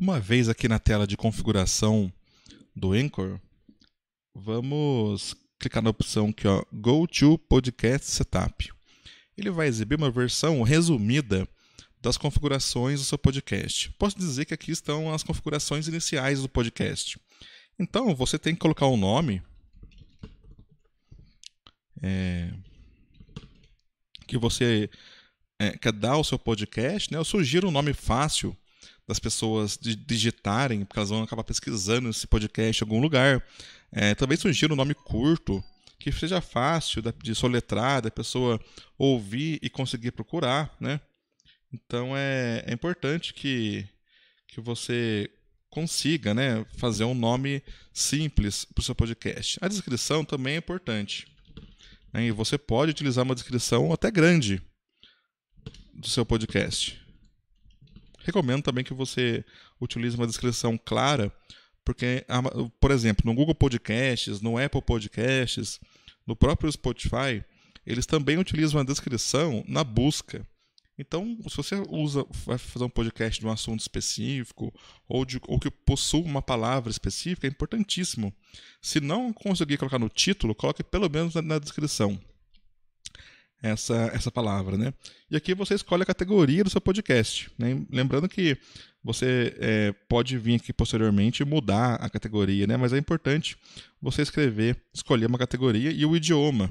Uma vez aqui na tela de configuração do Anchor, vamos clicar na opção que ó, Go to Podcast Setup. Ele vai exibir uma versão resumida das configurações do seu podcast. Posso dizer que aqui estão as configurações iniciais do podcast. Então, você tem que colocar o um nome é, que você é, quer dar ao seu podcast. Né? Eu sugiro um nome fácil das pessoas digitarem, porque elas vão acabar pesquisando esse podcast em algum lugar. É, talvez sugira um nome curto, que seja fácil de soletrar, da pessoa ouvir e conseguir procurar, né? Então é, é importante que, que você consiga né, fazer um nome simples para o seu podcast. A descrição também é importante. Né? E você pode utilizar uma descrição até grande do seu podcast. Recomendo também que você utilize uma descrição clara, porque, por exemplo, no Google Podcasts, no Apple Podcasts, no próprio Spotify, eles também utilizam a descrição na busca. Então, se você usa, vai fazer um podcast de um assunto específico ou, de, ou que possua uma palavra específica, é importantíssimo. Se não conseguir colocar no título, coloque pelo menos na, na descrição essa, essa palavra, né? E aqui você escolhe a categoria do seu podcast. Né? Lembrando que você é, pode vir aqui posteriormente mudar a categoria, né? Mas é importante você escrever, escolher uma categoria e o idioma.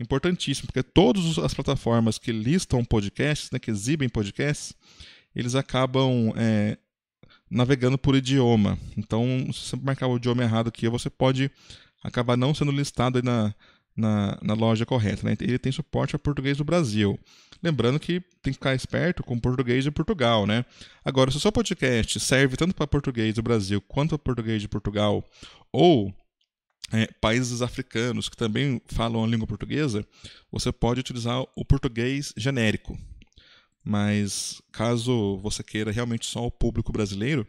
Importantíssimo, porque todas as plataformas que listam podcasts, né, que exibem podcasts, eles acabam é, navegando por idioma. Então, se você marcar o idioma errado aqui, você pode acabar não sendo listado na, na, na loja correta. Né? Ele tem suporte a português do Brasil. Lembrando que tem que ficar esperto com português de Portugal, né? Agora, se o seu podcast serve tanto para português do Brasil quanto para português de Portugal, ou é, países africanos que também falam a língua portuguesa, você pode utilizar o português genérico, mas caso você queira realmente só o público brasileiro,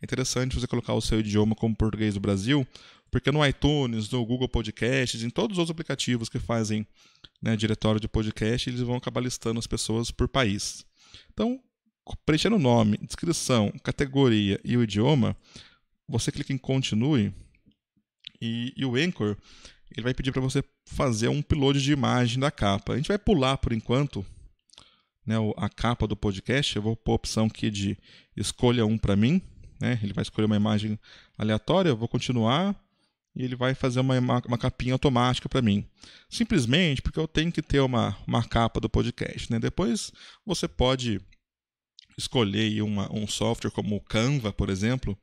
é interessante você colocar o seu idioma como português do Brasil, porque no iTunes, no Google Podcasts, em todos os aplicativos que fazem né, diretório de podcast, eles vão acabar listando as pessoas por país. Então, preenchendo o nome, descrição, categoria e o idioma, você clica em continue e, e o Anchor ele vai pedir para você fazer um upload de imagem da capa. A gente vai pular por enquanto né, a capa do podcast, eu vou pôr a opção aqui de escolha um para mim. Né? Ele vai escolher uma imagem aleatória, eu vou continuar e ele vai fazer uma, uma capinha automática para mim. Simplesmente porque eu tenho que ter uma, uma capa do podcast. Né? Depois você pode escolher uma, um software como o Canva, por exemplo,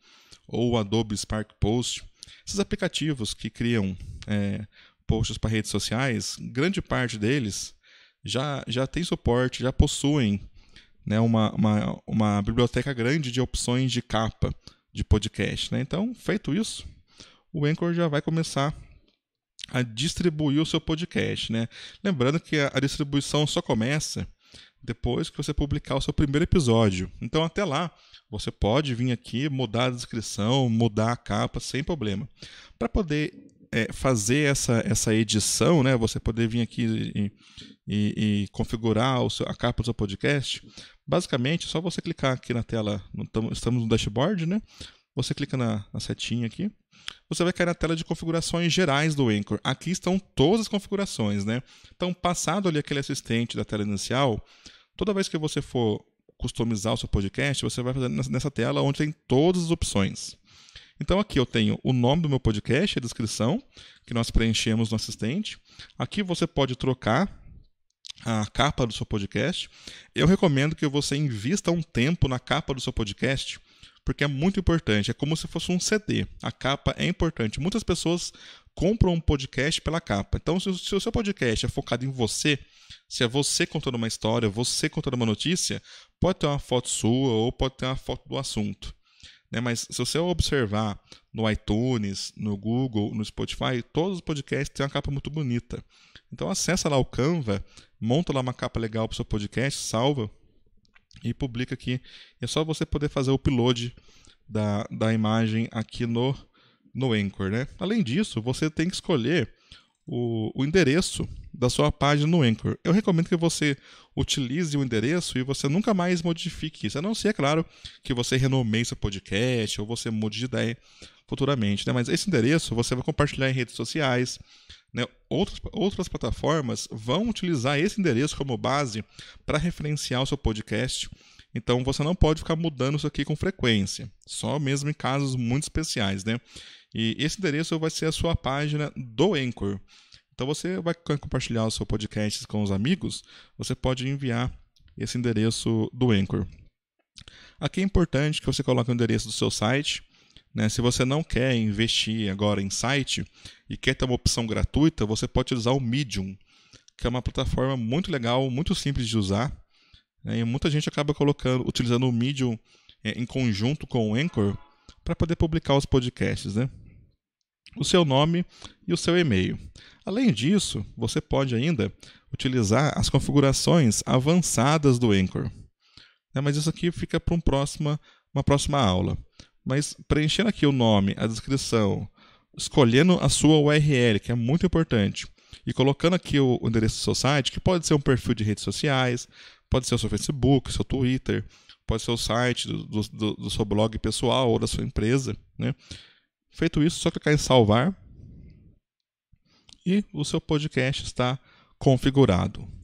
ou o Adobe Spark Post. Esses aplicativos que criam é, posts para redes sociais, grande parte deles já, já tem suporte, já possuem né, uma, uma, uma biblioteca grande de opções de capa de podcast. Né? Então, feito isso, o Anchor já vai começar a distribuir o seu podcast. Né? Lembrando que a, a distribuição só começa depois que você publicar o seu primeiro episódio. Então, até lá, você pode vir aqui, mudar a descrição, mudar a capa, sem problema. Para poder é, fazer essa, essa edição, né? Você poder vir aqui e, e, e configurar seu, a capa do seu podcast. Basicamente, é só você clicar aqui na tela. Estamos no dashboard, né? Você clica na, na setinha aqui você vai cair na tela de configurações gerais do Anchor. Aqui estão todas as configurações, né? Então, passado ali aquele assistente da tela inicial, toda vez que você for customizar o seu podcast, você vai fazer nessa tela onde tem todas as opções. Então aqui eu tenho o nome do meu podcast, a descrição que nós preenchemos no assistente. Aqui você pode trocar a capa do seu podcast. Eu recomendo que você invista um tempo na capa do seu podcast, porque é muito importante. É como se fosse um CD. A capa é importante. Muitas pessoas compram um podcast pela capa. Então, se, se o seu podcast é focado em você, se é você contando uma história, você contando uma notícia, pode ter uma foto sua ou pode ter uma foto do assunto. Né? Mas se você observar no iTunes, no Google, no Spotify, todos os podcasts têm uma capa muito bonita. Então acessa lá o Canva, monta lá uma capa legal para o seu podcast, salva e publica aqui. É só você poder fazer o upload da, da imagem aqui no, no Anchor. Né? Além disso, você tem que escolher o, o endereço da sua página no Anchor. Eu recomendo que você utilize o endereço e você nunca mais modifique isso. A não ser, é claro, que você renomeie seu podcast ou você mude de ideia futuramente. Né? Mas esse endereço você vai compartilhar em redes sociais. Né? Outras, outras plataformas vão utilizar esse endereço como base para referenciar o seu podcast. Então você não pode ficar mudando isso aqui com frequência, só mesmo em casos muito especiais, né? E esse endereço vai ser a sua página do Anchor. Então você vai compartilhar o seu podcast com os amigos, você pode enviar esse endereço do Anchor. Aqui é importante que você coloque o endereço do seu site. Né? Se você não quer investir agora em site e quer ter uma opção gratuita, você pode usar o Medium, que é uma plataforma muito legal, muito simples de usar. Né? E muita gente acaba colocando, utilizando o Medium é, em conjunto com o Anchor para poder publicar os podcasts, né? o seu nome e o seu e-mail. Além disso, você pode ainda utilizar as configurações avançadas do Anchor. É, mas isso aqui fica para um próxima, uma próxima aula. Mas preenchendo aqui o nome, a descrição, escolhendo a sua URL, que é muito importante, e colocando aqui o endereço do seu site, que pode ser um perfil de redes sociais, pode ser o seu Facebook, seu Twitter, pode ser o site do, do, do seu blog pessoal ou da sua empresa. Né? Feito isso, só clicar em salvar e o seu podcast está configurado.